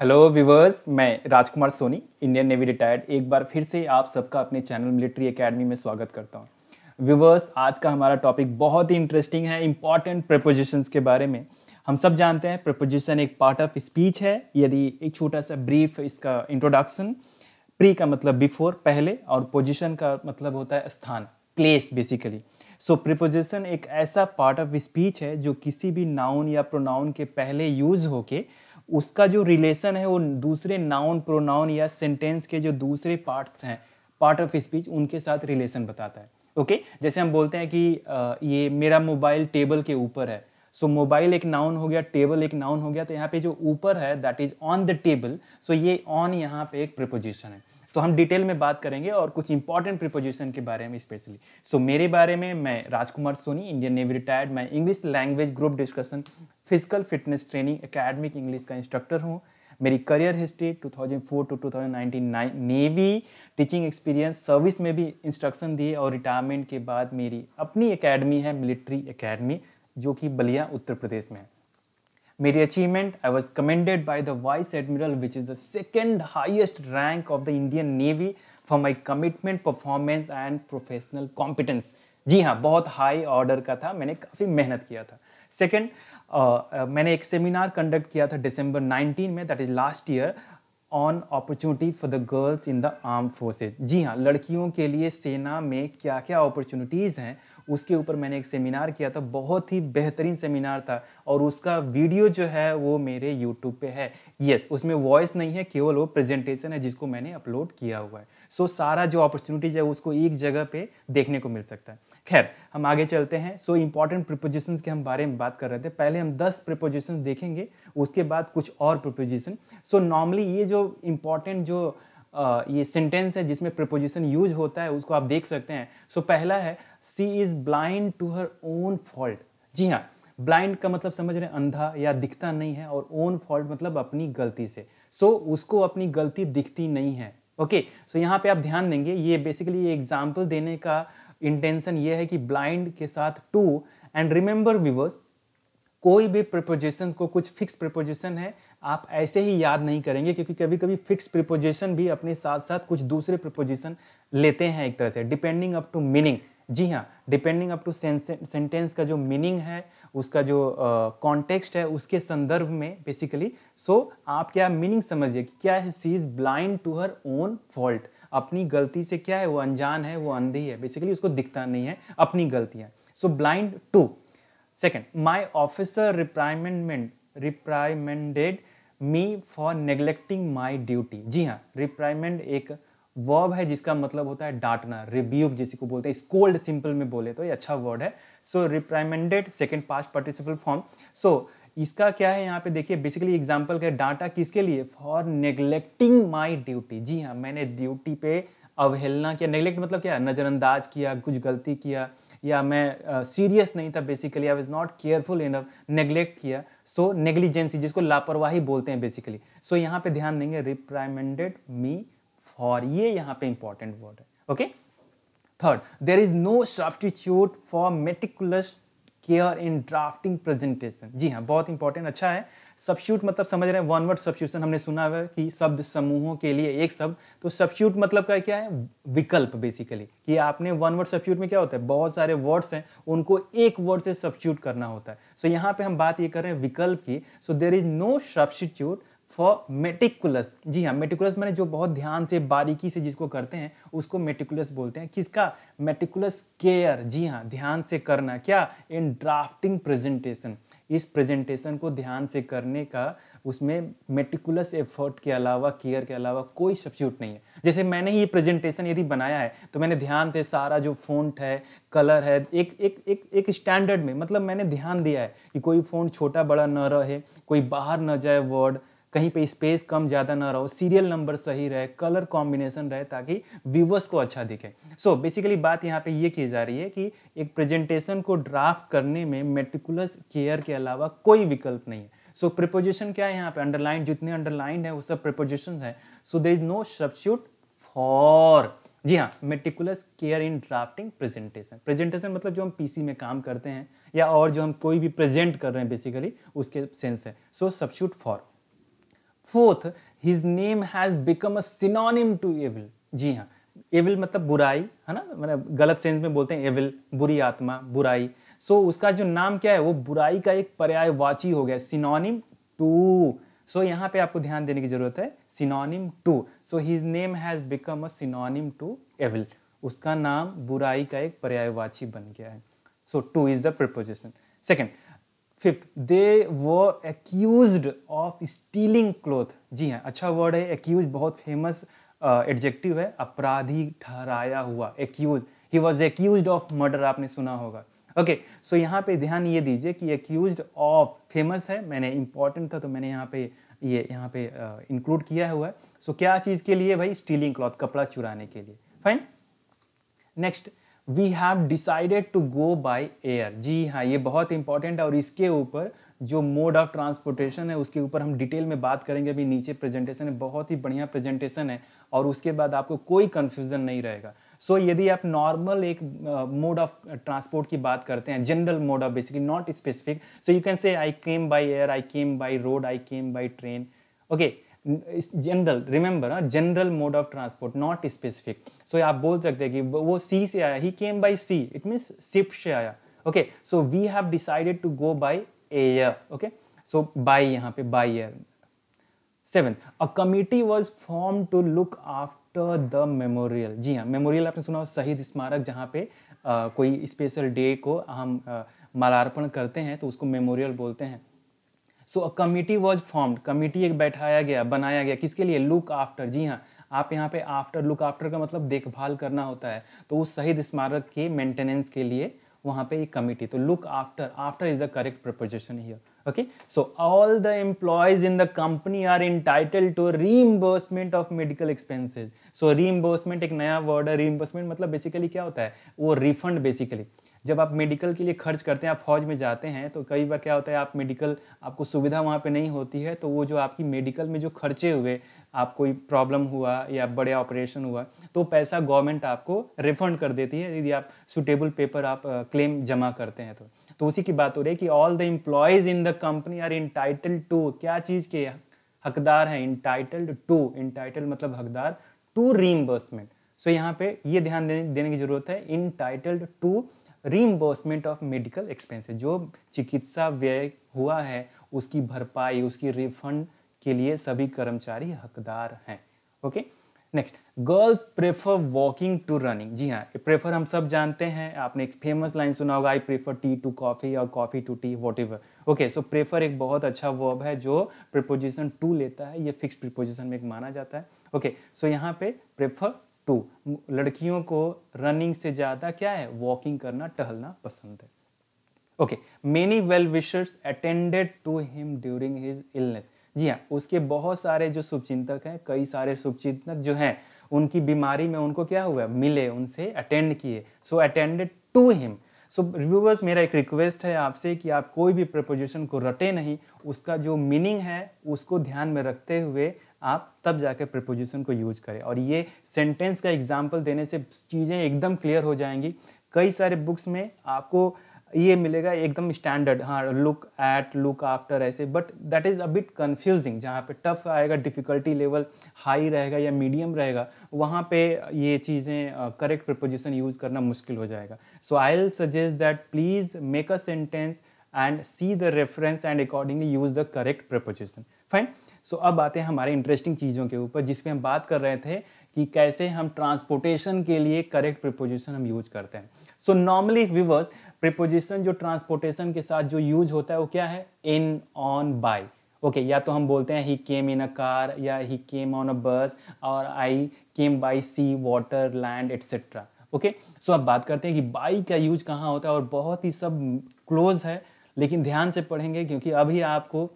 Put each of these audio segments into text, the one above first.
Hello viewers मैं Rajkumar Soni Indian navy retired एक बार फिर से आप सबका अपने चैनल मिलिट्री एकेडमी में स्वागत करता हूँ व्यूवर्स आज का हमारा टॉपिक बहुत ही इंटरेस्टिंग है इंपॉर्टेंट प्रपोजिशंस के बारे में हम सब जानते हैं प्रपोजिशन एक पार्ट ऑफ स्पीच है यदि एक छोटा सा ब्रीफ इसका इंट्रोडक्शन प्री का मतलब बिफोर पहले और पोजिशन का मतलब होता है स्थान प्लेस बेसिकली सो प्रिपोजिशन एक ऐसा पार्ट ऑफ स्पीच है जो किसी भी नाउन या प्रोनाउन के पहले यूज होके उसका जो रिलेशन है वो दूसरे नाउन प्रोनाउन या सेंटेंस के जो दूसरे पार्ट्स हैं पार्ट ऑफ स्पीच उनके साथ रिलेशन बताता है ओके okay? जैसे हम बोलते हैं कि ये मेरा मोबाइल टेबल के ऊपर है सो मोबाइल एक नाउन हो गया टेबल एक नाउन हो गया तो यहाँ पे जो ऊपर है that is on the table so ये ऑन यहाँ पे एक प्रिपोजिशन है तो हम डिटेल में बात करेंगे और कुछ इंपॉर्टेंट प्रिपोजिशन के बारे में स्पेशली सो so, मेरे बारे में मैं Rajkumar Soni Indian navy retired मैं English language group discussion physical fitness training academic English का इंस्ट्रक्टर हूँ मेरी career history 2004 to 2019 navy teaching experience service में भी इंस्ट्रक्शन दिए और रिटायरमेंट के बाद मेरी अपनी एकेडमी है मिलिट्री एकेडमी जो कि बलिया उत्तर प्रदेश में है मेरी achievement I was commended by the vice admiral which is the second highest rank of the Indian navy for my commitment performance and professional competence जी हाँ बहुत हाई ऑर्डर का था मैंने काफ़ी मेहनत किया था सेकेंड uh, uh, मैंने एक सेमिनार कंडक्ट किया था डिसम्बर नाइनटीन में that is last year on opportunity for the girls in the arm forces जी हाँ लड़कियों के लिए सेना में क्या क्या अपॉर्चुनिटीज़ हैं उसके ऊपर मैंने एक सेमिनार किया था बहुत ही बेहतरीन सेमिनार था और उसका वीडियो जो है वो मेरे यूट्यूब पे है यस उसमें वॉइस नहीं है केवल वो प्रेजेंटेशन है जिसको मैंने अपलोड किया हुआ है सो so, सारा जो अपॉर्चुनिटीज है उसको एक जगह पे देखने को मिल सकता है खैर हम आगे चलते हैं सो इंपॉर्टेंट प्रिपोजिशंस के हम बारे में बात कर रहे थे पहले हम दस प्रिपोजिशंस देखेंगे उसके बाद कुछ और प्रिपोजिशन सो नॉर्मली ये जो इंपॉर्टेंट जो ये सेंटेंस है जिसमें प्रपोजिशन यूज होता है उसको आप देख सकते हैं सो so, पहला है she is blind to her own fault जी हाँ ब्लाइंड का मतलब समझ रहे हैं अंधा या दिखता नहीं है और ओन फॉल्ट मतलब अपनी गलती से सो so, उसको अपनी गलती दिखती नहीं है ओके okay, सो so यहाँ पे आप ध्यान देंगे ये बेसिकली ये एग्जाम्पल देने का इंटेंशन ये है कि ब्लाइंड के साथ टू एंड रिमेंबर व्यूवर्स कोई भी प्रिपोजिशन को कुछ फिक्स प्रिपोजिशन है आप ऐसे ही याद नहीं करेंगे क्योंकि कभी कभी फिक्स प्रिपोजिशन भी अपने साथ साथ कुछ दूसरे प्रिपोजिशन लेते हैं एक तरह से डिपेंडिंग अप टू मीनिंग जी हाँ डिपेंडिंग अप टू सेंटेंस का जो मीनिंग है उसका जो कॉन्टेक्स्ट uh, है उसके संदर्भ में बेसिकली सो so, आप क्या मीनिंग समझिए कि क्या है she is blind to her own fault अपनी गलती से क्या है वो अनजान है वो अंधी है बेसिकली उसको दिखता नहीं है अपनी गलतियाँ so blind to second my officer reprimandment reprimanded me for neglecting my duty जी हाँ रिप्राइमेंड एक वर्ब है जिसका मतलब होता है डांटना रिब्यूक जिसको बोलते हैं स्कोल्ड सिंपल में बोले तो ये अच्छा वर्ड है so reprimanded second past participle form so इसका क्या है यहाँ पे देखिए बेसिकली एग्जाम्पल का डाटा किसके लिए फॉर नेग्लेक्टिंग माई ड्यूटी जी हाँ मैंने ड्यूटी पे अवहेलना किया नेग्लेक्ट मतलब क्या नज़रअंदाज किया कुछ गलती किया या मैं सीरियस uh, नहीं था basically I was not careful in neglect किया सो नेग्लिजेंसी जिसको लापरवाही बोलते हैं बेसिकली सो so, यहाँ पे ध्यान देंगे रिप्राइमेंडेड मी फॉर ये यहाँ पे इंपॉर्टेंट वर्ड है okay third there is no substitute for meticulous care in drafting presentation जी हाँ बहुत इंपॉर्टेंट अच्छा है सब्स्यूट मतलब समझ रहे हैं वन वर्ड सब्स्यूशन हमने सुना है कि शब्द समूहों के लिए एक शब्द तो सब्स्यूट मतलब का क्या है विकल्प बेसिकली कि आपने वन वर्ड सब्स्यूट में क्या होता है बहुत सारे वर्ड्स हैं उनको एक वर्ड से सब्स्यूट करना होता है सो so, यहाँ पे हम बात ये कर रहे हैं विकल्प की so there is no substitute for meticulous जी हाँ मेटिकुलस मैंने जो बहुत ध्यान से बारीकी से जिसको करते हैं उसको मेटिकुलस बोलते हैं किसका मेटिकुलस केयर जी हाँ ध्यान से करना क्या इन ड्राफ्टिंग प्रेजेंटेशन इस प्रेजेंटेशन को ध्यान से करने का उसमें मेटिकुलस एफर्ट के अलावा केयर के अलावा कोई सब्सिट्यूट नहीं है जैसे मैंने ही ये प्रेजेंटेशन यदि बनाया है तो मैंने ध्यान से सारा जो फ़ॉन्ट है कलर है एक एक एक एक स्टैंडर्ड में मतलब मैंने ध्यान दिया है कि कोई फ़ॉन्ट छोटा बड़ा न रहे कोई बाहर न जाए वर्ड कहीं पे स्पेस कम ज़्यादा ना रहो सीरियल नंबर सही रहे कलर कॉम्बिनेशन रहे ताकि व्यूवर्स को अच्छा दिखे सो so, बेसिकली बात यहाँ पे ये की जा रही है कि एक प्रेजेंटेशन को ड्राफ्ट करने में मेटिकुलस केयर के अलावा कोई विकल्प नहीं है सो so, प्रिपोजिशन क्या है यहाँ पे अंडरलाइन जितने अंडरलाइन है वो सब प्रिपोजिशन है so there is no substitute for जी हाँ meticulous care in drafting presentation presentation मतलब जो हम पीसी में काम करते हैं या और जो हम कोई भी प्रेजेंट कर रहे हैं बेसिकली उसके सेंस है so substitute for fourth his name has become a synonym to evil जी हाँ एविल मतलब बुराई है ना मतलब गलत सेंस में बोलते हैं एविल बुरी आत्मा बुराई सो so, उसका जो नाम क्या है वो बुराई का एक पर्याय वाची हो गया सिनोनिम टू सो so, यहाँ पे आपको ध्यान देने की जरूरत है synonym to so his name has become a synonym to evil उसका नाम बुराई का एक पर्यायवाची बन गया है so to is the preposition second fifth they वो एक्यूज ऑफ स्टीलिंग क्लोथ जी हाँ अच्छा वर्ड है एक्यूज बहुत फेमस एडजेक्टिव uh, है अपराधी ठहराया हुआ accuse he was accuse of murder आपने सुना होगा ओके okay, सो so यहाँ पे ध्यान ये दीजिए कि एक्यूज ऑफ फेमस है मैंने इंपॉर्टेंट था तो मैंने यहाँ पे ये यहाँ पे इंक्लूड uh, किया हुआ है सो so, क्या चीज़ के लिए भाई स्टीलिंग क्लॉथ कपड़ा चुराने के लिए fine next we have decided to go by air जी हाँ ये बहुत इंपॉर्टेंट है और इसके ऊपर जो मोड ऑफ ट्रांसपोर्टेशन है उसके ऊपर हम डिटेल में बात करेंगे अभी नीचे प्रेजेंटेशन है बहुत ही बढ़िया प्रेजेंटेशन है और उसके बाद आपको कोई कन्फ्यूज़न नहीं रहेगा सो so, यदि आप नॉर्मल एक मोड ऑफ ट्रांसपोर्ट की बात करते हैं general mode of basically not specific so you can say I came by air I came by road I came by train okay general remember general mode of transport not specific so आप बोल सकते हैं कि वो sea से आया he came by sea it mean ship से आया okay so we have decided to go by air okay so by यहाँ पे by air seven a committee was form to look after the memorial जी हाँ memorial आपने सुना हो शहीद स्मारक जहाँ पे आ, कोई स्पेशल डे को हम मालार्पण करते हैं तो उसको मेमोरियल बोलते हैं so a committee was formed committee एक बैठाया गया बनाया गया किसके लिए लुक आफ्टर जी हाँ आप यहाँ पे आफ्टर लुक आफ्टर का मतलब देखभाल करना होता है तो उस शहीद स्मारक के मेंटेनेंस के लिए वहाँ पे एक committee to look after after is the correct preposition here okay so all the employees in the company are entitle to reimbursement of medical expenses so reimbursement एक नया वर्ड है रीइम्बर्समेंट मतलब बेसिकली क्या होता है वो रिफंड बेसिकली जब आप मेडिकल के लिए खर्च करते हैं आप फौज में जाते हैं तो कई बार क्या होता है आप मेडिकल आपको सुविधा वहाँ पे नहीं होती है तो वो जो आपकी मेडिकल में जो खर्चे हुए आप कोई प्रॉब्लम हुआ या बड़े ऑपरेशन हुआ तो पैसा गवर्नमेंट आपको रिफंड कर देती है यदि आप सुटेबल पेपर आप क्लेम जमा करते हैं तो तो उसी की बात हो रही है कि all the employees in the company are entitle to क्या चीज़ के हकदार हैं इंटाइटल्ड टू इंटाइटल मतलब हकदार टू रीइम्बर्समेंट सो यहाँ पे ये ध्यान देने देने की जरूरत है entitled to reimbursement of medical expenses जो चिकित्सा व्यय हुआ है उसकी भरपाई उसकी रिफंड के लिए सभी कर्मचारी हकदार हैं okay next girls prefer walking to running जी हाँ प्रेफर हम सब जानते हैं आपने एक फेमस लाइन सुना होगा I prefer tea to coffee और coffee to tea whatever okay so prefer एक बहुत अच्छा वर्ब है जो प्रिपोजिशन टू लेता है ये फिक्स प्रिपोजिशन में एक माना जाता है ओके सो यहाँ पे प्रेफर टू तो लड़कियों को रनिंग से ज़्यादा क्या है वॉकिंग करना टहलना पसंद है okay many well wishers attended to him during his illness जी हाँ उसके बहुत सारे जो शुभचिंतक हैं कई सारे शुभचिंतक जो हैं उनकी बीमारी में उनको क्या हुआ मिले उनसे अटेंड किए so attended to him so reviewers मेरा एक रिक्वेस्ट है आपसे कि आप कोई भी प्रपोजिशन को रटे नहीं उसका जो मीनिंग है उसको ध्यान में रखते हुए आप तब जाकर प्रपोजिशन को यूज करें और ये सेंटेंस का एग्जाम्पल देने से चीज़ें एकदम क्लियर हो जाएंगी कई सारे बुक्स में आपको ये मिलेगा एकदम स्टैंडर्ड हाँ लुक एट लुक आफ्टर ऐसे but that is a bit confusing जहाँ पे टफ आएगा डिफ़िकल्टी लेवल हाई रहेगा या मीडियम रहेगा वहाँ पे ये चीज़ें करेक्ट प्रपोजिशन यूज़ करना मुश्किल हो जाएगा so I will suggest that please make a sentence and see the reference and accordingly use the correct preposition fine so अब आते हैं हमारे इंटरेस्टिंग चीज़ों के ऊपर जिसमें हम बात कर रहे थे कि कैसे हम ट्रांसपोर्टेशन के लिए करेक्ट प्रिपोजिशन हम यूज करते हैं सो नॉर्मली व्यूवर्स प्रिपोजिशन जो ट्रांसपोर्टेशन के साथ जो यूज होता है वो क्या है इन ऑन बाय ओके या तो हम बोलते हैं ही केम इन अ कार या ही केम ऑन अ बस और I came by sea water land etcetera okay so अब बात करते हैं कि बाई का यूज कहाँ होता है और बहुत ही सब क्लोज है लेकिन ध्यान से पढ़ेंगे क्योंकि अभी आपको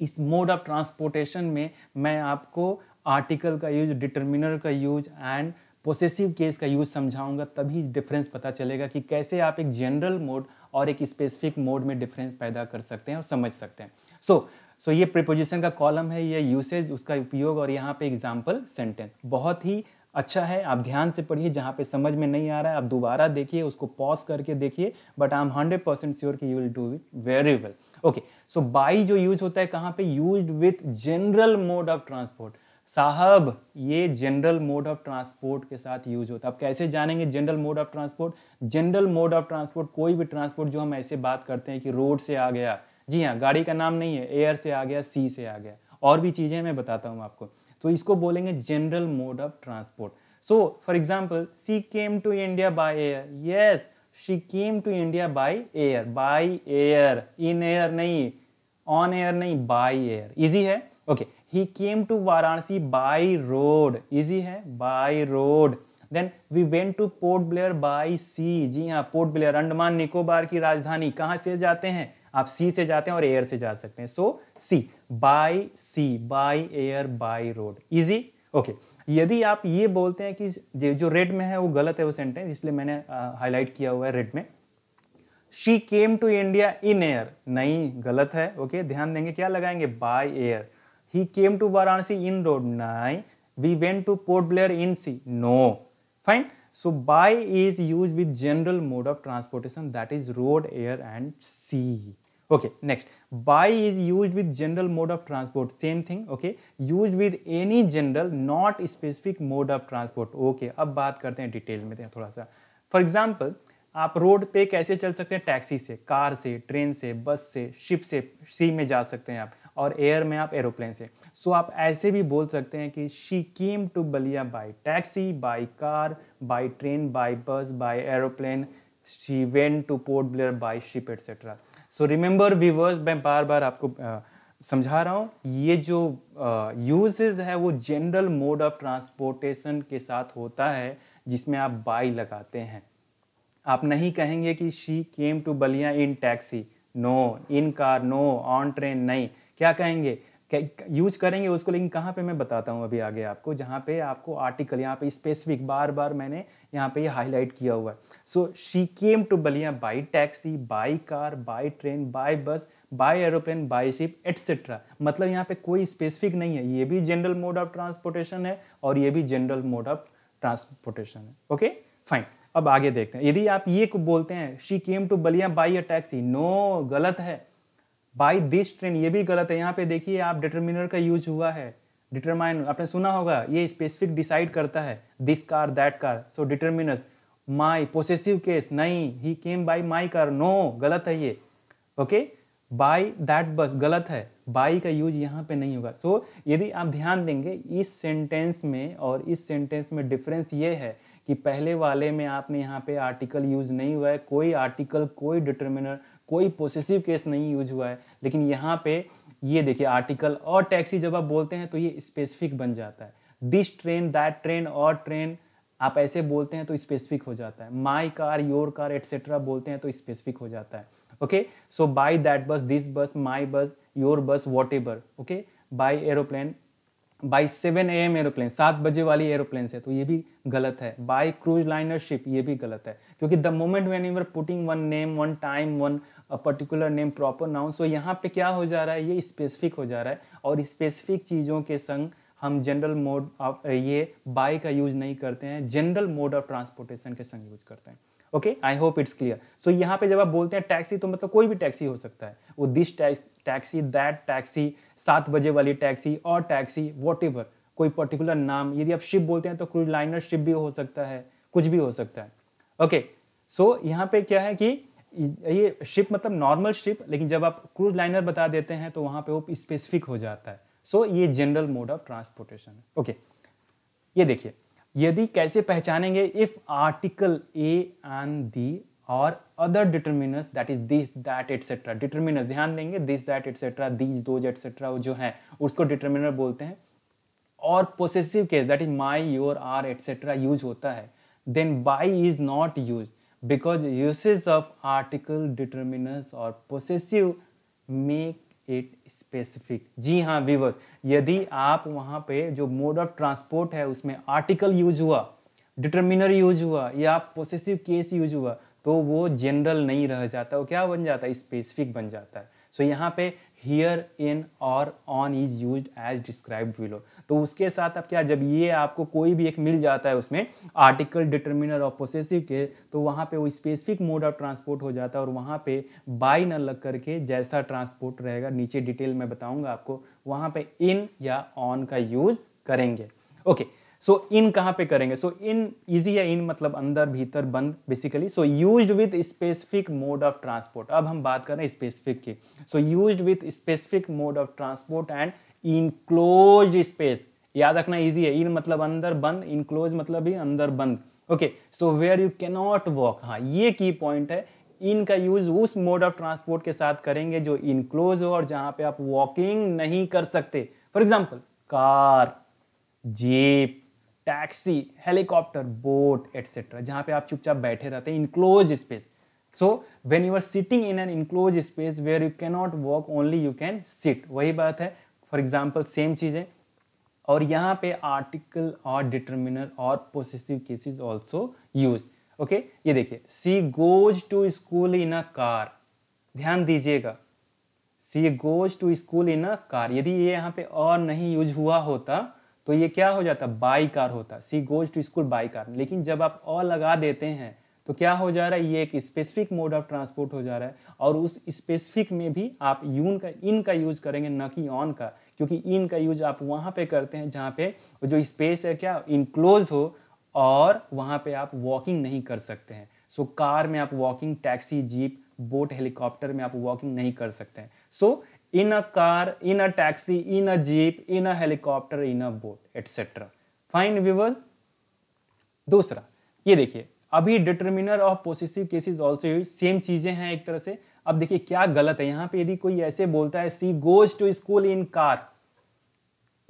इस मोड ऑफ ट्रांसपोर्टेशन में मैं आपको आर्टिकल का यूज डिटर्मिनर का यूज एंड पोसेसिव केस का यूज समझाऊंगा तभी डिफरेंस पता चलेगा कि कैसे आप एक जनरल मोड और एक स्पेसिफिक मोड में डिफरेंस पैदा कर सकते हैं और समझ सकते हैं सो so, सो so ये प्रिपोजिशन का कॉलम है ये यूसेज उसका उपयोग और यहाँ पे एग्जाम्पल सेंटेंस बहुत ही अच्छा है आप ध्यान से पढ़िए जहाँ पे समझ में नहीं आ रहा है आप दोबारा देखिए उसको पॉज करके देखिए but I am hundred percent sure कि you will do it very well okay so by जो यूज होता है कहाँ पे use with general mode of transport साहब ये जनरल मोड ऑफ ट्रांसपोर्ट के साथ यूज होता है आप कैसे जानेंगे general mode of transport general mode of transport कोई भी ट्रांसपोर्ट जो हम ऐसे बात करते हैं कि रोड से आ गया जी हाँ गाड़ी का नाम नहीं है एयर से आ गया सी से आ गया और भी चीज़ें मैं बताता हूँ आपको तो इसको बोलेंगे general mode of transport so for example she came to India by air yes she came to India by air by air in air नहीं ऑन एयर नहीं बाय एयर इजी है okay he came to Varanasi by road easy है by road then we went to Port Blair by sea जी हाँ Port Blair Andaman Nicobar की राजधानी कहाँ से जाते हैं आप सी से जाते हैं और एयर से जा सकते हैं so sea by sea by air by road easy okay यदि आप ये बोलते हैं कि जो रेड में है वो गलत है वो सेंटेंस इसलिए मैंने हाईलाइट किया हुआ है रेड में she came to India in air नहीं गलत है ओके ध्यान देंगे क्या लगाएंगे by air he came to Varanasi in road नाई we went to Port Blair in sea no fine so by is use with general mode of transportation that is road air and sea okay next by is used with general mode of transport same thing okay used with any general not specific mode of transport okay अब बात करते हैं detail में थोड़ा सा for example आप road पे कैसे चल सकते हैं टैक्सी से कार से ट्रेन से बस से शिप से सी में जा सकते हैं आप और एयर में आप एरोप्लेन से सो so, आप ऐसे भी बोल सकते हैं कि she came to Ballia by taxi by car by train by bus by aeroplane she went to Port Blair by ship etcetera so remember viewers मैं बार बार आपको समझा रहा हूँ ये जो यूजेज है वो जनरल मोड ऑफ ट्रांसपोर्टेशन के साथ होता है जिसमें आप बाई लगाते हैं आप नहीं कहेंगे कि she came to Ballia in taxi no in car no on train नहीं क्या कहेंगे यूज करेंगे उसको लेकिन कहाँ पे मैं बताता हूँ अभी आगे आपको जहाँ पे आपको आर्टिकल यहाँ पे स्पेसिफिक बार बार मैंने यहाँ पे ये यह हाईलाइट किया हुआ है so she came to Ballia by taxi by car by train by bus by aeroplane by ship etcetera मतलब यहाँ पे कोई स्पेसिफिक नहीं है ये भी जनरल मोड ऑफ ट्रांसपोर्टेशन है और ये भी जनरल मोड ऑफ ट्रांसपोर्टेशन है ओके फाइन अब आगे देखते हैं यदि आप ये बोलते हैं she came to Ballia by a taxi no गलत है बाई दिस ट्रेन ये भी गलत है यहाँ पे देखिए आप डिटर्मिनर का यूज हुआ है डिटरमाइन आपने सुना होगा ये स्पेसिफिक डिसाइड करता है this car that car so determiners my possessive case नहीं he came by my car no गलत है ये ओके बाई दैट बस गलत है बाई का यूज यहाँ पे नहीं होगा सो so, यदि आप ध्यान देंगे इस सेंटेंस में और इस सेंटेंस में डिफरेंस ये है कि पहले वाले में आपने यहाँ पे आर्टिकल यूज नहीं हुआ है कोई आर्टिकल कोई डिटर्मिनर कोई पोसेसिव केस नहीं यूज हुआ है लेकिन यहाँ पे ये देखिए आर्टिकल और टैक्सी जब आप बोलते हैं तो ये स्पेसिफिक बन जाता है दिस ट्रेन दैट ट्रेन और ट्रेन आप ऐसे बोलते हैं तो स्पेसिफिक हो जाता है my car your car etcetera बोलते हैं तो स्पेसिफिक हो जाता है okay so by that bus this bus my bus your bus whatever okay by aeroplane by seven A M aeroplane सात बजे वाली एरोप्लेन है तो ये भी गलत है बाई क्रूज लाइनर शिप ये भी गलत है क्योंकि the moment when you're putting one name one time one a particular name proper noun so यहाँ पे क्या हो जा रहा है ये स्पेसिफिक हो जा रहा है और स्पेसिफिक चीज़ों के संग हम जनरल मोड ऑफ ये बाय का यूज नहीं करते हैं जनरल मोड ऑफ ट्रांसपोर्टेशन के संग यूज करते हैं okay I hope it's clear so यहाँ पे जब आप बोलते हैं टैक्सी तो मतलब कोई भी टैक्सी हो सकता है वो दिस टैक्सी दैट टैक्सी सात बजे वाली टैक्सी और टैक्सी वॉट कोई पर्टिकुलर नाम यदि आप शिप बोलते हैं तो क्रूज लाइनर शिप भी हो सकता है कुछ भी हो सकता है ओके okay, सो so, यहाँ पे क्या है कि ये शिप मतलब नॉर्मल शिप लेकिन जब आप क्रूज लाइनर बता देते हैं तो वहाँ पे वो स्पेसिफिक हो जाता है सो so, ये जनरल मोड ऑफ ट्रांसपोर्टेशन है ओके ये देखिए यदि कैसे पहचानेंगे if article a and the और other determiners that is this that etcetera determiners ध्यान देंगे this that etcetera this those etcetera जो है उसको डिटर्मिनर बोलते हैं और possessive case that is my your our etcetera use होता है then by is not use because usage of article determiners or possessive make it specific जी हाँ व्यूवर्स यदि आप वहाँ पे जो मोड ऑफ ट्रांसपोर्ट है उसमें आर्टिकल यूज हुआ डिटर्मिनर यूज हुआ या पोसेसिव केस यूज हुआ तो वो जनरल नहीं रह जाता वो क्या बन जाता है स्पेसिफिक बन जाता है सो so, यहाँ पे हियर इन और on is use as describe below तो उसके साथ अब क्या जब ये आपको कोई भी एक मिल जाता है उसमें आर्टिकल डिटर्मिनर और पोसेसिव के तो वहाँ पे वो स्पेसिफिक मोड ऑफ ट्रांसपोर्ट हो जाता है और वहाँ पे बाई न लग करके जैसा ट्रांसपोर्ट रहेगा नीचे डिटेल में बताऊँगा आपको वहाँ पे इन या ऑन का यूज़ करेंगे okay okay. So so, in कहाँ पे करेंगे सो इन इजी है इन मतलब अंदर भीतर बंद basically so use with specific mode of transport अब हम बात कर रहे हैं स्पेसिफिक की so use with specific mode of transport and enclose space याद रखना इजी है इन मतलब अंदर बंद इनक्लोज मतलब ही अंदर बंद okay so where you cannot walk हाँ ये की पॉइंट है इनका यूज उस मोड ऑफ ट्रांसपोर्ट के साथ करेंगे जो इनक्लोज हो और जहाँ पे आप वॉकिंग नहीं कर सकते for example car jeep taxi helicopter boat etcetera जहाँ पे आप चुपचाप बैठे रहते हैं enclose space so when you are sitting in an enclose space where you can not walk only you can sit वही बात है फॉर एग्जाम्पल सेम चीज़ें और यहाँ पे आर्टिकल और डिटर्मिनर और possessive cases also use okay ये देखिए she goes to school in a car ध्यान दीजिएगा she goes to school in a car यदि ये यहाँ पे और नहीं यूज हुआ होता तो ये क्या हो जाता बाई कार होता she goes to school by car लेकिन जब आप और लगा देते हैं तो क्या हो जा रहा है ये एक स्पेसिफिक मोड ऑफ ट्रांसपोर्ट हो जा रहा है और उस स्पेसिफिक में भी आप यून का इन का यूज करेंगे न कि ऑन का क्योंकि इन का यूज आप वहां पे करते हैं जहां पे जो स्पेस है क्या इनक्लोज हो और वहां पे आप वॉकिंग नहीं कर सकते हैं सो so, कार में आप walking taxi jeep boat helicopter में आप वॉकिंग नहीं कर सकते हैं so so, in a car in a taxi in a jeep in a helicopter in a boat etcetera fine viewers दूसरा ये देखिए अभी determiner of possessive cases also use same चीजें हैं एक तरह से अब देखिए क्या गलत है यहाँ पे यदि कोई ऐसे बोलता है she goes to school in car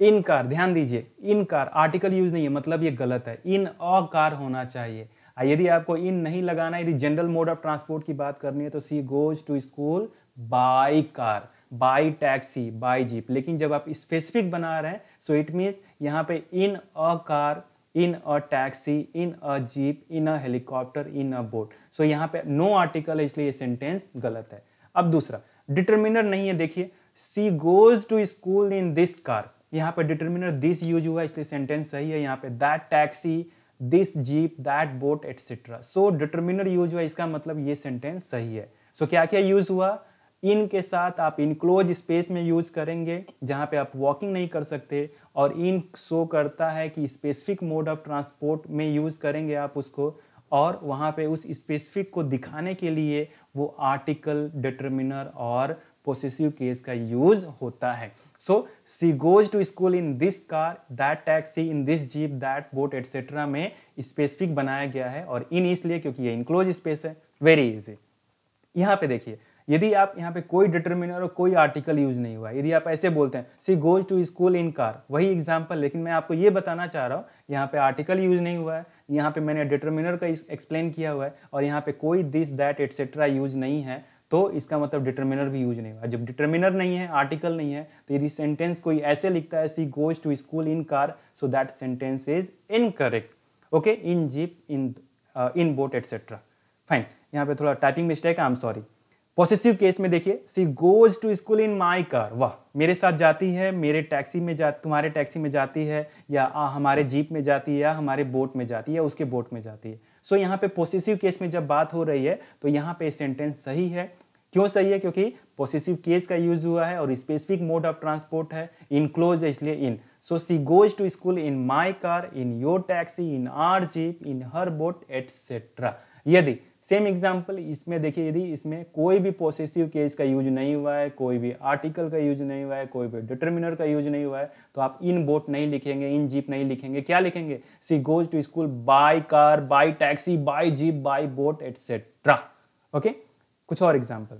in car ध्यान दीजिए इन कार आर्टिकल यूज नहीं है मतलब ये गलत है इन अ कार होना चाहिए यदि आपको इन नहीं लगाना यदि जनरल मोड ऑफ ट्रांसपोर्ट की बात करनी है तो she goes to school by car by taxi by jeep लेकिन जब आप स्पेसिफिक बना रहे हैं सो इट मीन्स यहाँ पे in a car in a taxi in a jeep in a helicopter in a boat so यहाँ पे नो no आर्टिकल है इसलिए ये सेंटेंस गलत है अब दूसरा डिटर्मिनर नहीं है देखिए she goes to school in this car यहाँ पे डिटर्मिनर दिस यूज हुआ इसलिए सेंटेंस सही है यहाँ पे that taxi this jeep that boat etcetera so determiner use हुआ इसका मतलब ये सेंटेंस सही है सो so, क्या क्या यूज हुआ इन के साथ आप इनक्लोज स्पेस में यूज करेंगे जहाँ पे आप वॉकिंग नहीं कर सकते और इन शो करता है कि स्पेसिफिक मोड ऑफ ट्रांसपोर्ट में यूज करेंगे आप उसको और वहाँ पे उस स्पेसिफिक को दिखाने के लिए वो आर्टिकल डिटर्मिनर और पोसेसिव केस का यूज होता है so she goes to school in this car that taxi in this jeep that boat etcetera में स्पेसिफिक बनाया गया है और इन इसलिए क्योंकि ये इनक्लोज स्पेस है वेरी इजी यहाँ पे देखिए यदि आप यहाँ पे कोई डिटर्मिनर और कोई आर्टिकल यूज नहीं हुआ यदि आप ऐसे बोलते हैं she goes to school in car वही एग्जाम्पल लेकिन मैं आपको ये बताना चाह रहा हूँ यहाँ पे आर्टिकल यूज नहीं हुआ है यहाँ पे मैंने डिटर्मिनर का एक्सप्लेन किया हुआ है और यहाँ पे कोई दिस दैट एटसेट्रा यूज नहीं है तो इसका मतलब डिटर्मिनर भी यूज नहीं हुआ जब डिटर्मिनर नहीं है आर्टिकल नहीं है तो यदि सेंटेंस कोई ऐसे लिखता है she goes to school in car so that sentence is correct okay in jeep in in boat etcetera fine यहाँ पे थोड़ा typing mistake I am sorry possessive case में देखिए she goes to school in my car वाह मेरे साथ जाती है मेरे टैक्सी में जा तुम्हारे टैक्सी में जाती है या आ, हमारे जीप में जाती है या हमारे बोट में जाती है या उसके बोट में जाती है सो so, यहाँ पे पॉसिसिव केस में जब बात हो रही है तो यहाँ पे सेंटेंस सही है क्यों सही है क्योंकि पॉजिटिव केस का यूज हुआ है और स्पेसिफिक मोड ऑफ ट्रांसपोर्ट है इनक्लोज है इसलिए in so she goes to school in my car in your taxi in our jeep in her boat etcetera यदि सेम एग्जाम्पल इसमें देखिए यदि इसमें कोई भी पॉसेसिव केस का यूज नहीं हुआ है कोई भी आर्टिकल का यूज नहीं हुआ है कोई भी डिटर्मिनर का यूज नहीं हुआ है तो आप इन बोट नहीं लिखेंगे इन जीप नहीं लिखेंगे क्या लिखेंगे she goes to school by car by taxi by jeep by boat etcetera okay कुछ और एग्जाम्पल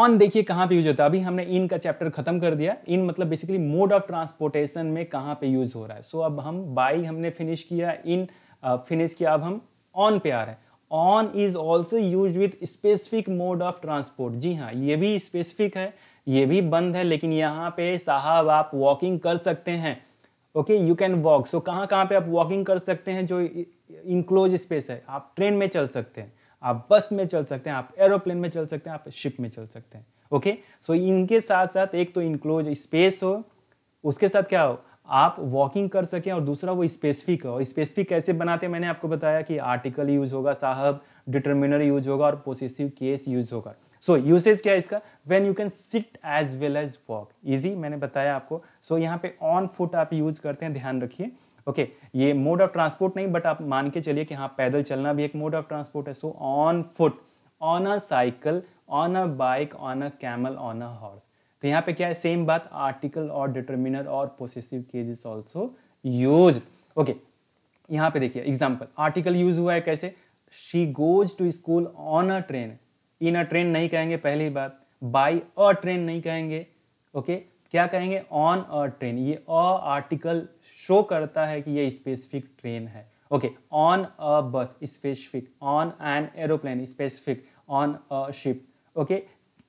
ऑन देखिए कहाँ पे यूज होता है अभी हमने इन का चैप्टर खत्म कर दिया इन मतलब बेसिकली मोड ऑफ ट्रांसपोर्टेशन में कहाँ पे यूज हो रहा है सो so, अब हम बाई हमने फिनिश किया इन फिनिश किया अब हम ऑन पे आ रहे हैं on is also use with specific mode of transport जी हाँ ये भी स्पेसिफिक है ये भी बंद है लेकिन यहाँ पे साहब आप वॉकिंग कर सकते हैं okay you can walk so कहाँ कहाँ पे आप वॉकिंग कर सकते हैं जो इनक्लोज स्पेस है आप ट्रेन में चल सकते हैं आप बस में चल सकते हैं आप एरोप्लेन में चल सकते हैं आप शिप में चल सकते हैं ओके okay? सो so, इनके साथ साथ एक तो इनक्लोज स्पेस हो उसके साथ क्या हो आप वॉकिंग कर सकें और दूसरा वो स्पेसिफिक और स्पेसिफिक कैसे बनाते हैं मैंने आपको बताया कि आर्टिकल यूज होगा साहब डिटर्मिनर यूज होगा और पोसेसिव केस यूज होगा सो so, यूसेज क्या है इसका when you can sit as well as walk easy मैंने बताया आपको सो so, यहाँ पे ऑन फुट आप यूज करते हैं ध्यान रखिए ओके okay, ये मोड ऑफ ट्रांसपोर्ट नहीं बट आप मान के चलिए कि हाँ पैदल चलना भी एक मोड ऑफ ट्रांसपोर्ट है so on foot on a cycle on a bike on a camel on a horse तो यहाँ पे क्या है सेम बात आर्टिकल और डिटर्मिनर और possessive case is also use okay यहाँ पे देखिए एग्जाम्पल आर्टिकल यूज हुआ है कैसे she goes to school on a train in a train नहीं कहेंगे पहली बात बाई अ ट्रेन नहीं कहेंगे ओके okay? क्या कहेंगे ऑन अ ट्रेन ये अ आर्टिकल शो करता है कि ये स्पेसिफिक ट्रेन है okay on a bus specific on an aeroplane specific on a ship okay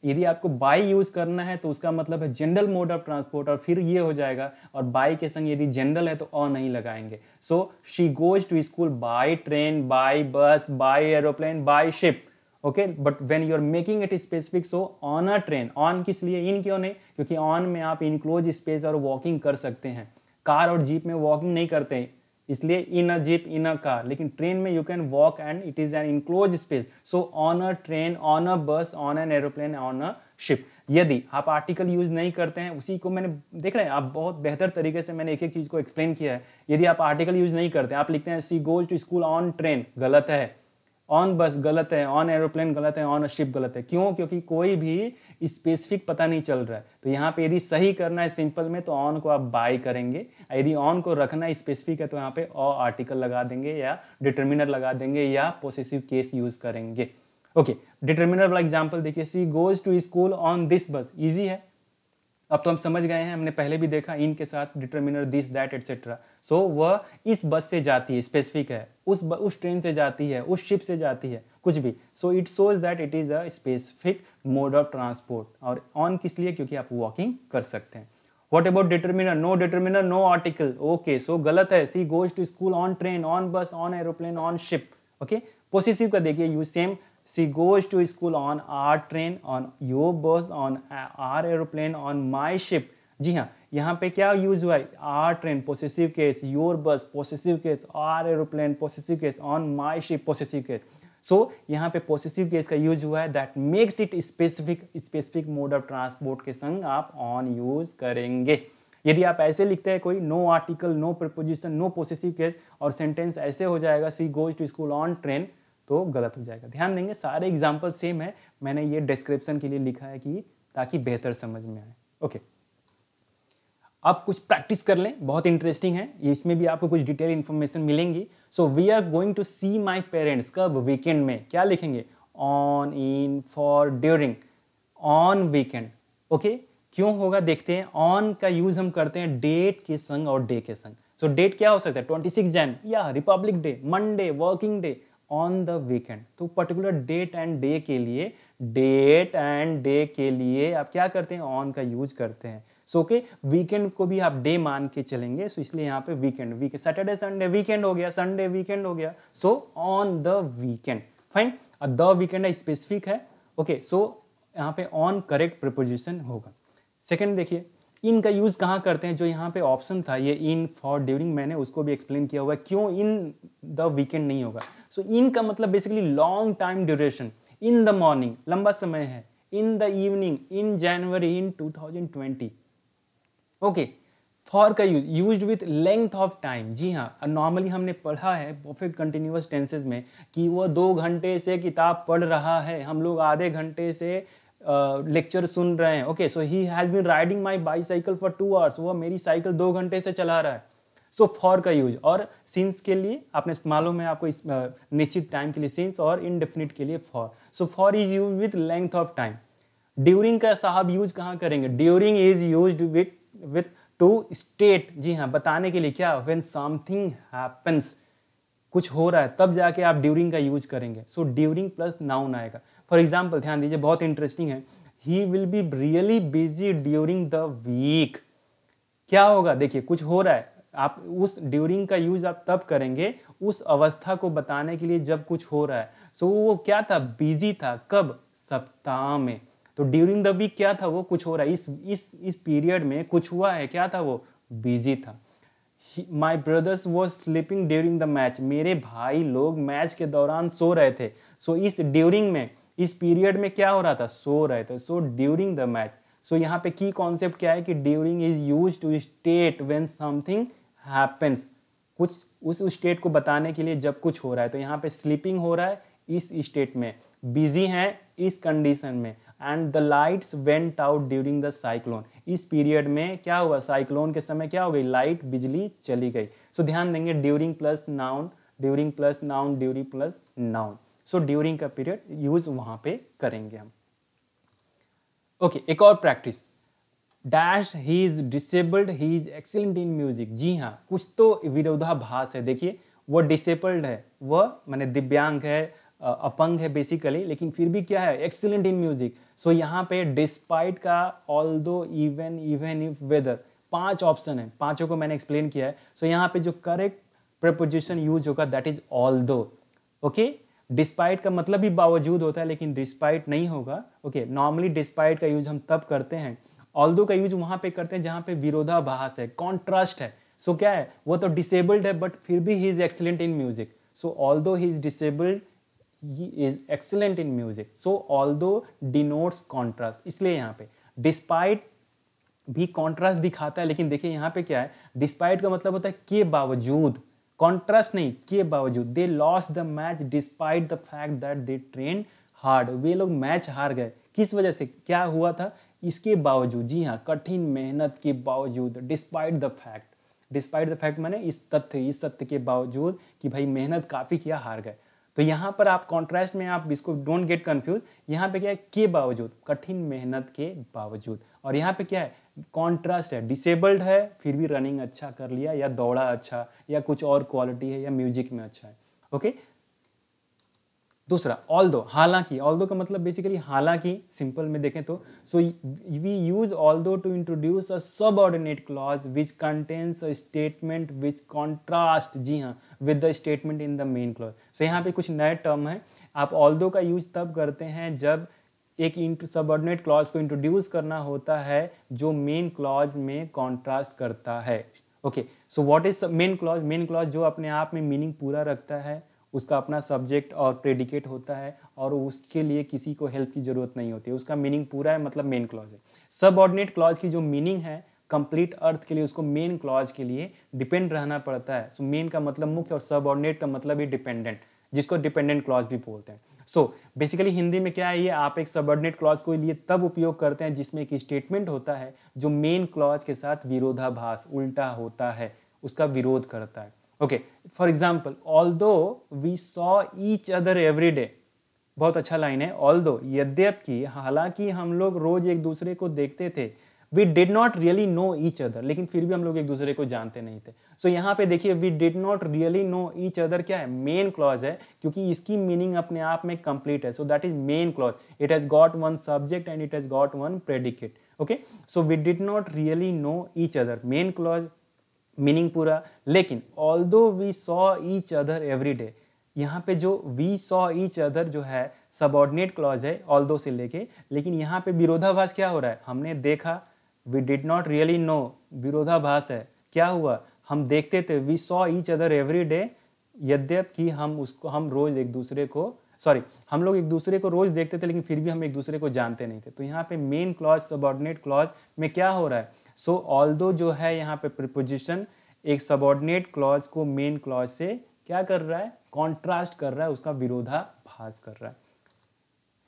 यदि आपको बाई यूज़ करना है तो उसका मतलब है जनरल मोड ऑफ ट्रांसपोर्ट और फिर ये हो जाएगा और बाई के संग यदि जनरल है तो अ नहीं लगाएंगे so she goes to school by train by bus by aeroplane by ship okay but when you are making it specific so on a train on किस लिए इन क्यों नहीं क्योंकि ऑन में आप इनक्लोज स्पेस और वॉकिंग कर सकते हैं कार और जीप में वॉकिंग नहीं करते हैं इसलिए in a jeep in a car लेकिन ट्रेन में you can walk and it is an enclose space so on a train on a bus on an aeroplane on a ship यदि आप article use नहीं करते हैं उसी को मैंने देख रहे हैं आप बहुत बेहतर तरीके से मैंने एक एक चीज़ को एक्सप्लेन किया है यदि आप आर्टिकल यूज नहीं करते आप लिखते हैं she goes to school on train गलत है ऑन बस गलत है ऑन एरोप्लेन गलत है ऑन शिप गलत है क्यों क्योंकि कोई भी स्पेसिफिक पता नहीं चल रहा है तो यहाँ पे यदि सही करना है सिंपल में तो ऑन को आप बाय करेंगे यदि ऑन को रखना स्पेसिफिक है तो यहाँ पे ऑ आर्टिकल लगा देंगे या डिटर्मिनर लगा देंगे या पोसेसिव केस यूज करेंगे ओके डिटर्मिनर वाला एग्जाम्पल देखिए she goes to school on this bus easy है अब तो हम समझ गए हैं हमने पहले भी देखा इन के साथ determiner this that etcetera so वह इस बस से जाती है स्पेसिफिक है उस ब, उस ट्रेन से जाती है उस शिप से जाती है कुछ भी so it shows that it is a specific mode of transport और ऑन किस लिए क्योंकि आप वॉकिंग कर सकते हैं what about determiner no determiner no article okay so गलत है she goes to school on train on bus on aeroplane on ship okay possessive का देखिए you same She goes to school on our train, on your bus, on our aeroplane, on my ship. जी हाँ यहाँ पे क्या use हुआ है our train possessive case your bus possessive case our aeroplane possessive case on my ship possessive case so यहाँ पे possessive case का यूज हुआ है that makes it specific specific mode of transport के संग आप ऑन यूज करेंगे यदि आप ऐसे लिखते हैं कोई no article no preposition no possessive case और सेंटेंस ऐसे हो जाएगा she goes to school on train तो गलत हो जाएगा ध्यान देंगे सारे एग्जाम्पल सेम है मैंने ये डिस्क्रिप्शन के लिए लिखा है कि ताकि बेहतर समझ में आए ओके आप कुछ प्रैक्टिस कर लें बहुत इंटरेस्टिंग है इसमें भी आपको कुछ डिटेल इन्फॉर्मेशन मिलेंगी so we are going to see my parents कब वीकेंड में क्या लिखेंगे on in for during on weekend okay क्यों होगा देखते हैं ऑन का यूज हम करते हैं डेट के संग और डे के संग सो so, डेट क्या हो सकता है ट्वेंटी सिक्स जैन या republic day Monday working day on the weekend तो पर्टिकुलर डेट एंड डे के लिए डेट एंड डे के लिए आप क्या करते हैं ऑन का यूज करते हैं सो के वीकेंड को भी आप डे मान के चलेंगे सो so, इसलिए यहाँ पे weekend week Saturday Sunday weekend हो गया संडे वीकेंड हो गया so on the weekend fine the weekend specific है ओके सो सो so, यहाँ पे ऑन करेक्ट प्रपोजिशन होगा सेकेंड देखिए इन का यूज़ कहाँ करते हैं जो यहाँ पे ऑप्शन था ये इन फॉर ड्यूरिंग मैंने उसको भी एक्सप्लेन किया हुआ है क्यों इन द वीकेंड नहीं होगा सो so, इन का मतलब basically long time duration in the morning लंबा समय है in the evening in January in 2020 okay for का use use with length of time जी हाँ नॉर्मली हमने पढ़ा है परफेक्ट कंटिन्यूस टेंसेज में कि वह दो घंटे से किताब पढ़ रहा है हम लोग आधे घंटे से लेक्चर सुन रहे हैं okay so he has been riding my bicycle for two hours वो मेरी साइकिल दो घंटे से चला रहा है सो फॉर का यूज और सिंस के लिए आपने मालूम है आपको इस निश्चित टाइम के लिए सिंस और इनडेफिनिट के लिए for so for is use with length of time during का साहब यूज कहाँ करेंगे during is use with with to state जी हाँ बताने के लिए क्या वेन समथिंग हैपन्स कुछ हो रहा है तब जाके आप ड्यूरिंग का यूज करेंगे सो ड्यूरिंग प्लस नाउन आएगा फॉर एग्जाम्पल ध्यान दीजिए बहुत इंटरेस्टिंग है he will be really busy during the week क्या होगा देखिए कुछ हो रहा है आप उस ड्यूरिंग का यूज आप तब करेंगे उस अवस्था को बताने के लिए जब कुछ हो रहा है सो so, वो क्या था बिजी था कब सप्ताह में तो ड्यूरिंग द वीक क्या था वो कुछ हो रहा है इस इस इस पीरियड में कुछ हुआ है क्या था वो बिजी था माई ब्रदर्स वो स्लीपिंग ड्यूरिंग द मैच मेरे भाई लोग मैच के दौरान सो रहे थे सो so, इस ड्यूरिंग में इस पीरियड में क्या हो रहा था सो रहे थे so during the match so यहाँ पे की कॉन्सेप्ट क्या है कि during is use to state when something happens कुछ उस स्टेट को बताने के लिए जब कुछ हो रहा है तो यहाँ पे स्लीपिंग हो रहा है इस स्टेट में बिजी हैं इस कंडीशन में and the lights went out during the cyclone इस पीरियड में क्या हुआ साइक्लोन के समय क्या हो गई लाइट बिजली चली गई सो so, ध्यान देंगे during plus noun during plus noun during plus noun so during का पीरियड यूज वहां पे करेंगे हम ओके okay, एक और practice dash he is disabled he is excellent in music जी हाँ कुछ तो विरोधाभास है देखिए वो डिसेबल्ड है वह मैंने दिव्यांग है अपंग है बेसिकली लेकिन फिर भी क्या है एक्सीलेंट इन म्यूजिक सो यहाँ पे डिस्पाइट का although even even if whether पांच ऑप्शन है पांचों को मैंने एक्सप्लेन किया है सो so, यहाँ पे जो करेक्ट प्रपोजिशन यूज होगा that is although okay despite का मतलब भी बावजूद होता है लेकिन डिस्पाइट नहीं होगा ओके नॉर्मली डिस्पाइट का यूज हम तब करते हैं ऑल का यूज वहाँ पे करते हैं जहाँ पे विरोधाभास है कॉन्ट्रास्ट है सो so, क्या है वो तो डिसेबल्ड है बट फिर भी he is excellent in music so although he is disabled he is excellent in music so although denotes contrast इसलिए यहाँ पे डिस्पाइट भी कॉन्ट्रास्ट दिखाता है लेकिन देखिए यहाँ पे क्या है डिस्पाइट का मतलब होता है के बावजूद कॉन्ट्रास्ट नहीं के बावजूद they lost the match despite the fact that they train hard वे लोग मैच हार गए किस वजह से क्या हुआ था इसके बावजूद जी हाँ कठिन मेहनत के बावजूद despite the fact despite the fact मैंने इस तथ्य इस तथ्य के बावजूद कि भाई मेहनत काफ़ी किया हार गए तो यहाँ पर आप कॉन्ट्रास्ट में आप इसको डोंट गेट कन्फ्यूज यहाँ पे क्या है के बावजूद कठिन मेहनत के बावजूद और यहाँ पे क्या है कॉन्ट्रास्ट है डिसेबल्ड है फिर भी रनिंग अच्छा कर लिया या दौड़ा अच्छा या कुछ और क्वालिटी है या म्यूजिक में अच्छा है ओके दूसरा ऑल दो हालांकि ऑल दो का मतलब बेसिकली हालांकि सिंपल में देखें तो so we use although to introduce a subordinate clause which contains a statement which contrast जी हाँ with the statement in the main clause so यहाँ पे कुछ नए टर्म है आप ऑल दो का यूज तब करते हैं जब एक सबऑर्डिनेट क्लॉज को इंट्रोड्यूस करना होता है जो मेन क्लॉज में कॉन्ट्रास्ट करता है okay so what is main clause main clause जो अपने आप में मीनिंग पूरा रखता है उसका अपना सब्जेक्ट और प्रेडिकेट होता है और उसके लिए किसी को हेल्प की ज़रूरत नहीं होती उसका मीनिंग पूरा है मतलब मेन क्लॉज है सबऑर्डिनेट क्लॉज की जो मीनिंग है कंप्लीट अर्थ के लिए उसको मेन क्लॉज के लिए डिपेंड रहना पड़ता है सो so, मेन का मतलब मुख्य और सबऑर्डिनेट का मतलब ही डिपेंडेंट जिसको डिपेंडेंट क्लॉज भी बोलते हैं सो बेसिकली हिंदी में क्या है ये आप एक सबर्डिनेट क्लॉज को लिए तब उपयोग करते हैं जिसमें एक स्टेटमेंट होता है जो मेन क्लॉज के साथ विरोधाभास उल्टा होता है उसका विरोध करता है okay for example although we saw each other every day बहुत अच्छा लाइन है ऑल दो यद्यप की हालांकि हम लोग रोज एक दूसरे को देखते थे we did not really know each other लेकिन फिर भी हम लोग एक दूसरे को जानते नहीं थे सो so, यहाँ पे देखिए we did not really know each other क्या है मेन क्लॉज है क्योंकि इसकी मीनिंग अपने आप में कंप्लीट है so that is main clause it has got one subject and it has got one predicate okay so we did not really know each other main clause meaning पूरा लेकिन although we saw each other every day यहाँ पे जो we saw each other जो है subordinate clause है all दो से लेके लेकिन यहाँ पे विरोधाभास क्या हो रहा है हमने देखा we did not really know विरोधाभास है क्या हुआ हम देखते थे we saw each other every day यद्यप कि हम उसको हम रोज एक दूसरे को सॉरी हम लोग एक दूसरे को रोज देखते थे लेकिन फिर भी हम एक दूसरे को जानते नहीं थे तो यहाँ पे मेन क्लॉज सबॉर्डिनेट क्लॉज में क्या हो रहा है सो ऑल दो जो है यहाँ पे प्रपोजिशन एक सबॉर्डिनेट क्लॉज को मेन क्लॉज से क्या कर रहा है कॉन्ट्रास्ट कर रहा है उसका विरोधाभास कर रहा है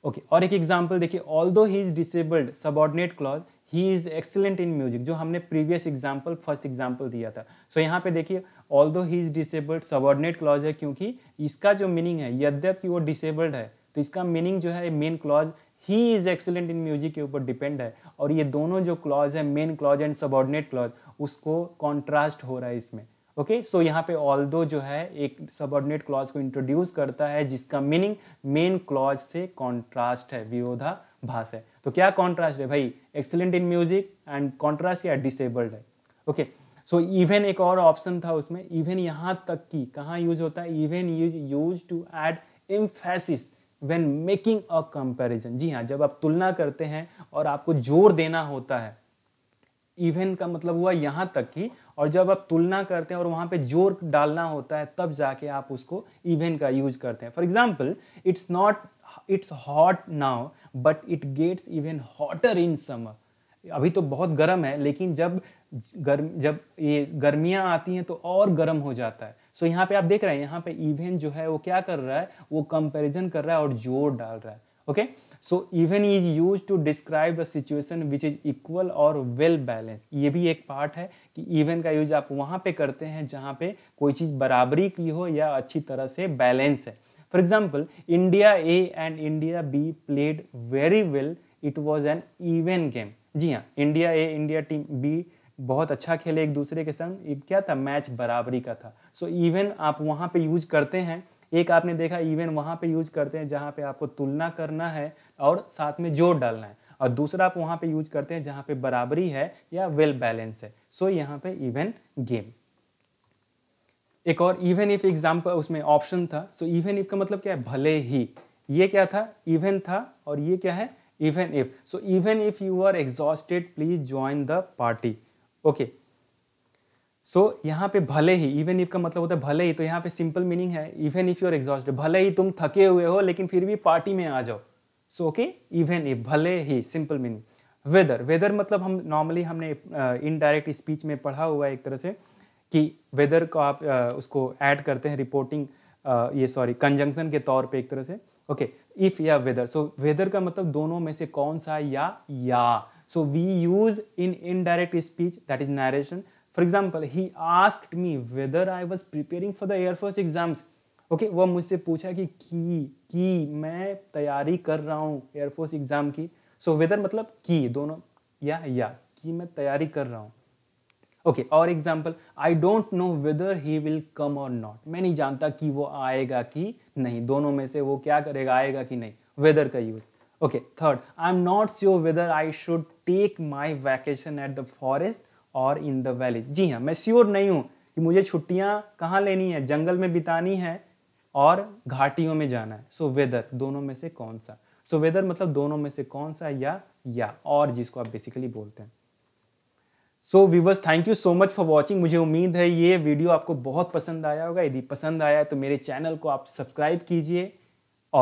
ओके okay, और एक एग्जाम्पल देखिए although he is disabled subordinate clause he is excellent in music जो हमने प्रीवियस एग्जाम्पल फर्स्ट एग्जाम्पल दिया था सो so, यहाँ पे देखिए although he is disabled subordinate clause है क्योंकि इसका जो मीनिंग है यद्यपि वो डिसेबल्ड है तो इसका मीनिंग जो है main clause he is excellent in music के ऊपर डिपेंड है और ये दोनों जो क्लॉज है main clause and subordinate clause उसको कॉन्ट्रास्ट हो रहा है इसमें ओके okay? सो so, यहाँ पे ऑल दो जो है एक सबॉर्डिनेट क्लॉज को इंट्रोड्यूस करता है जिसका मीनिंग मेन क्लॉज से कॉन्ट्रास्ट है विरोधा भास है तो क्या कॉन्ट्रास्ट है भाई excellent in music and contrast या डिसेबल्ड है ओके सो इवन एक और ऑप्शन था उसमें इवन यहाँ तक की कहाँ यूज होता है even use use to add emphasis when making a comparison जी हाँ जब आप तुलना करते हैं और आपको जोर देना होता है इवन का मतलब हुआ यहाँ तक कि और जब आप तुलना करते हैं और वहाँ पे जोर डालना होता है तब जाके आप उसको इवन का यूज करते हैं for example it's not it's hot now but it gets even hotter in summer अभी तो बहुत गर्म है लेकिन जब गर्म जब ये गर्मियाँ आती हैं तो और गर्म हो जाता है सो so, यहाँ पे आप देख रहे हैं यहाँ पे इवन जो है वो क्या कर रहा है वो कंपैरिजन कर रहा है और जोर डाल रहा है okay so even is use to describe the situation which is equal or well balance ये भी एक पार्ट है कि इवन का यूज आप वहाँ पे करते हैं जहाँ पे कोई चीज़ बराबरी की हो या अच्छी तरह से बैलेंस है For example, India A and India B played very well. It was an even game. जी हाँ India A India team B बहुत अच्छा खेले एक दूसरे के संग क्या था मैच बराबरी का था सो so, इवन आप वहाँ पे यूज करते हैं एक आपने देखा इवन वहाँ पे यूज करते हैं जहाँ पे आपको तुलना करना है और साथ में जोड़ डालना है और दूसरा आप वहाँ पे यूज करते हैं जहाँ पे बराबरी है या वेल well बैलेंस है सो so, यहाँ पे इवन गेम एक और इवन इफ एग्जाम्पल उसमें ऑप्शन था सो इवन इफ का मतलब क्या है भले ही ये क्या था इवन था और ये क्या है even if so even if you are exhausted please join the party okay so यहाँ पे भले ही इवन इफ का मतलब होता है भले ही तो यहाँ पे सिंपल मीनिंग है even if you are exhausted भले ही तुम थके हुए हो लेकिन फिर भी पार्टी में आ जाओ सो ओके इवन इफ भले ही सिंपल मीनिंग वेदर वेदर मतलब हम नॉर्मली हमने इनडायरेक्ट uh, स्पीच में पढ़ा हुआ है एक तरह से कि वेदर को आप आ, उसको ऐड करते हैं रिपोर्टिंग आ, ये सॉरी कंजंक्शन के तौर पे एक तरह से ओके इफ़ या वेदर सो वेदर का मतलब दोनों में से कौन सा या या so we use in indirect speech that is narration for example he asked me whether I was preparing for the air force exams okay वह मुझसे पूछा कि की की मैं तैयारी कर रहा हूँ एयरफोर्स एग्जाम की सो so, वेदर मतलब की दोनों या या की मैं तैयारी कर रहा हूँ ओके और example I don't know whether he will come or not मैं नहीं जानता कि वो आएगा कि नहीं दोनों में से वो क्या करेगा आएगा कि नहीं वेदर का use okay third I am not sure whether I should take my vacation at the forest or in the valley जी हाँ मैं श्योर नहीं हूँ कि मुझे छुट्टियाँ कहाँ लेनी है जंगल में बितानी है और घाटियों में जाना है सो so, वेदर दोनों में से कौन सा सो so, वेदर मतलब दोनों में से कौन सा या या और जिसको आप बेसिकली बोलते हैं so viewers thank you so much for watching मुझे उम्मीद है ये वीडियो आपको बहुत पसंद आया होगा यदि पसंद आया है तो मेरे चैनल को आप सब्सक्राइब कीजिए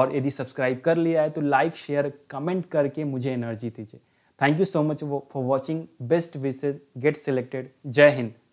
और यदि सब्सक्राइब कर लिया है तो लाइक शेयर कमेंट करके मुझे एनर्जी दीजिए thank you so much for watching best wishes get selected जय हिंद